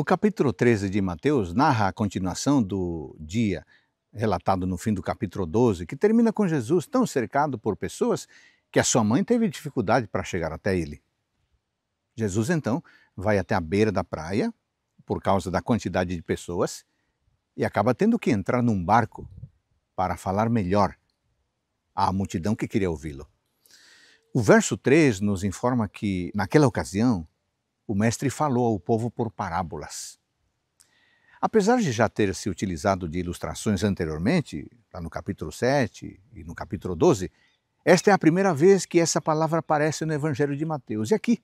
O capítulo 13 de Mateus narra a continuação do dia relatado no fim do capítulo 12, que termina com Jesus tão cercado por pessoas que a sua mãe teve dificuldade para chegar até ele. Jesus então vai até a beira da praia, por causa da quantidade de pessoas, e acaba tendo que entrar num barco para falar melhor à multidão que queria ouvi-lo. O verso 3 nos informa que, naquela ocasião, o mestre falou ao povo por parábolas. Apesar de já ter se utilizado de ilustrações anteriormente, lá no capítulo 7 e no capítulo 12, esta é a primeira vez que essa palavra aparece no Evangelho de Mateus. E aqui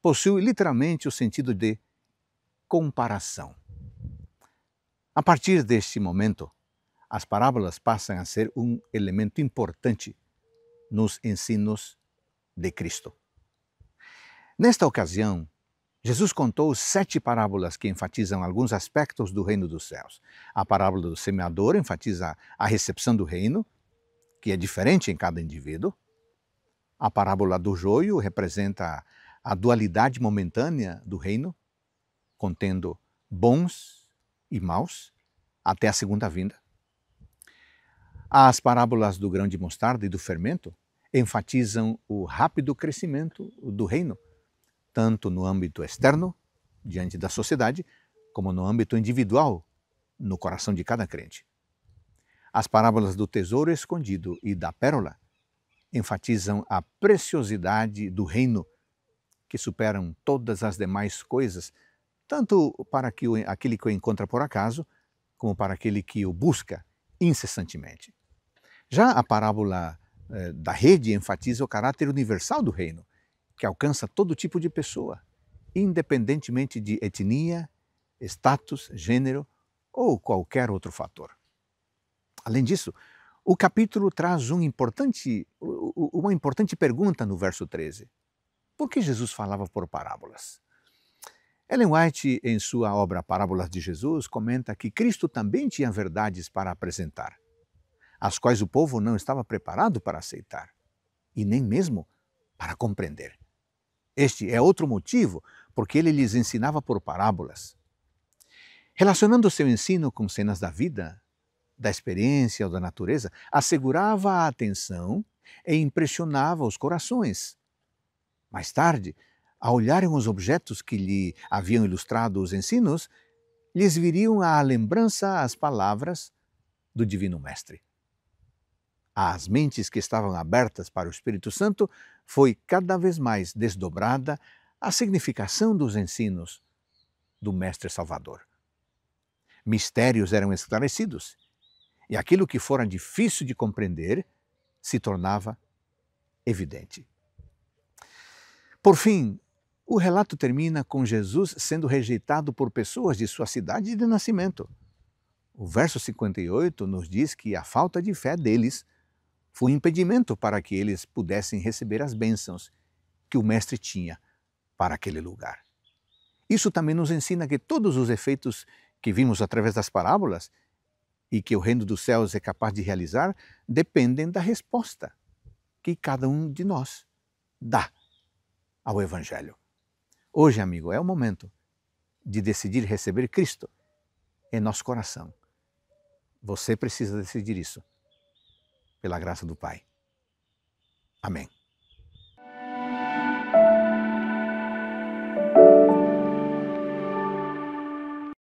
possui literalmente o sentido de comparação. A partir deste momento, as parábolas passam a ser um elemento importante nos ensinos de Cristo. Nesta ocasião, Jesus contou sete parábolas que enfatizam alguns aspectos do reino dos céus. A parábola do semeador enfatiza a recepção do reino, que é diferente em cada indivíduo. A parábola do joio representa a dualidade momentânea do reino, contendo bons e maus, até a segunda vinda. As parábolas do grão de mostarda e do fermento enfatizam o rápido crescimento do reino tanto no âmbito externo, diante da sociedade, como no âmbito individual, no coração de cada crente. As parábolas do tesouro escondido e da pérola enfatizam a preciosidade do reino, que superam todas as demais coisas, tanto para que aquele que o encontra por acaso, como para aquele que o busca incessantemente. Já a parábola eh, da rede enfatiza o caráter universal do reino, que alcança todo tipo de pessoa, independentemente de etnia, status, gênero ou qualquer outro fator. Além disso, o capítulo traz um importante, uma importante pergunta no verso 13. Por que Jesus falava por parábolas? Ellen White, em sua obra Parábolas de Jesus, comenta que Cristo também tinha verdades para apresentar, as quais o povo não estava preparado para aceitar e nem mesmo para compreender. Este é outro motivo porque ele lhes ensinava por parábolas. Relacionando seu ensino com cenas da vida, da experiência ou da natureza, assegurava a atenção e impressionava os corações. Mais tarde, ao olharem os objetos que lhe haviam ilustrado os ensinos, lhes viriam à lembrança as palavras do Divino Mestre às mentes que estavam abertas para o Espírito Santo, foi cada vez mais desdobrada a significação dos ensinos do Mestre Salvador. Mistérios eram esclarecidos e aquilo que fora difícil de compreender se tornava evidente. Por fim, o relato termina com Jesus sendo rejeitado por pessoas de sua cidade de nascimento. O verso 58 nos diz que a falta de fé deles foi um impedimento para que eles pudessem receber as bênçãos que o Mestre tinha para aquele lugar. Isso também nos ensina que todos os efeitos que vimos através das parábolas e que o reino dos céus é capaz de realizar dependem da resposta que cada um de nós dá ao Evangelho. Hoje, amigo, é o momento de decidir receber Cristo em nosso coração. Você precisa decidir isso pela graça do Pai. Amém.